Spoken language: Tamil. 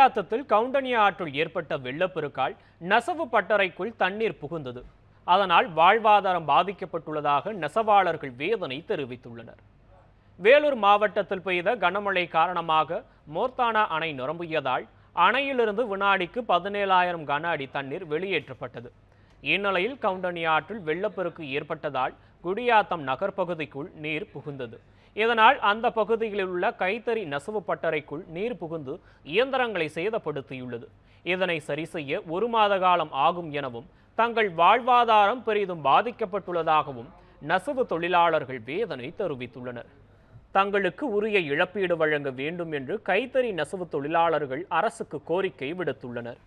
குடியாத்தத்தில் கவுண்டனியா ஆற்றில் ஏற்பட்ட வெள்ளப்பெருக்கால் நெசவு பட்டறைக்குள் தண்ணீர் புகுந்தது அதனால் வாழ்வாதாரம் பாதிக்கப்பட்டுள்ளதாக நெசவாளர்கள் வேதனை தெரிவித்துள்ளனர் வேலூர் மாவட்டத்தில் பெய்த கனமழை காரணமாக மோர்த்தானா அணை நிரம்பியதால் அணையிலிருந்து வினாடிக்கு பதினேழாயிரம் கன அடி தண்ணீர் வெளியேற்றப்பட்டது இந்நிலையில் கவுண்டனி ஆற்றில் வெள்ளப்பெருக்கு ஏற்பட்டதால் குடியாத்தம் நகர்ப்பகுதிக்குள் நீர் புகுந்தது இதனால் அந்த பகுதிகளில் உள்ள கைத்தறி நெசவு பட்டறைக்குள் நீர் புகுந்து இயந்திரங்களை சேதப்படுத்தியுள்ளது இதனை சரி செய்ய ஒரு மாத காலம் ஆகும் எனவும் தங்கள் வாழ்வாதாரம் பெரிதும் பாதிக்கப்பட்டுள்ளதாகவும் நெசவு தொழிலாளர்கள் வேதனை தெரிவித்துள்ளனர் தங்களுக்கு உரிய இழப்பீடு வழங்க வேண்டும் என்று கைத்தறி நெசவு தொழிலாளர்கள் அரசுக்கு கோரிக்கை விடுத்துள்ளனர்